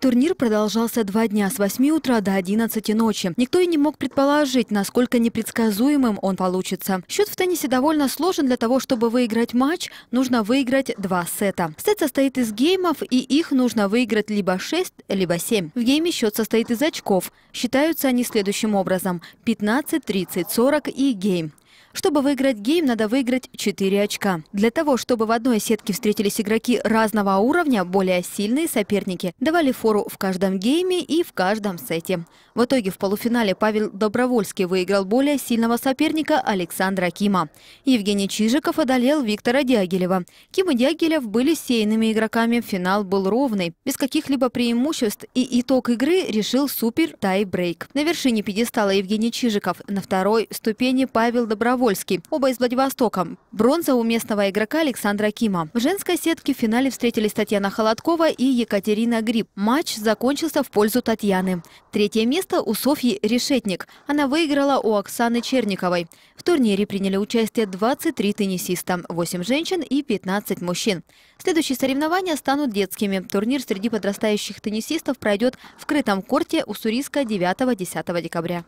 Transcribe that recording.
Турнир продолжался два дня с 8 утра до 11 ночи. Никто и не мог предположить, насколько непредсказуемым он получится. Счет в теннисе довольно сложен. Для того, чтобы выиграть матч, нужно выиграть два сета. Сет состоит из геймов, и их нужно выиграть либо 6, либо 7. В гейме счет состоит из очков. Считаются они следующим образом. 15, 30, 40 и гейм. Чтобы выиграть гейм, надо выиграть 4 очка. Для того, чтобы в одной сетке встретились игроки разного уровня, более сильные соперники давали фору в каждом гейме и в каждом сете. В итоге в полуфинале Павел Добровольский выиграл более сильного соперника Александра Кима. Евгений Чижиков одолел Виктора Дягилева. Ким и Дягилев были сейными игроками, финал был ровный, без каких-либо преимуществ, и итог игры решил супер тайбрейк. На вершине пьедестала Евгений Чижиков, на второй ступени Павел Добровольский Добровольский. Оба из Владивостока. Бронза у местного игрока Александра Кима. В женской сетке в финале встретились Татьяна Холодкова и Екатерина Гриб. Матч закончился в пользу Татьяны. Третье место у Софьи Решетник. Она выиграла у Оксаны Черниковой. В турнире приняли участие 23 теннисиста, 8 женщин и 15 мужчин. Следующие соревнования станут детскими. Турнир среди подрастающих теннисистов пройдет в крытом корте у Уссурийска 9-10 декабря.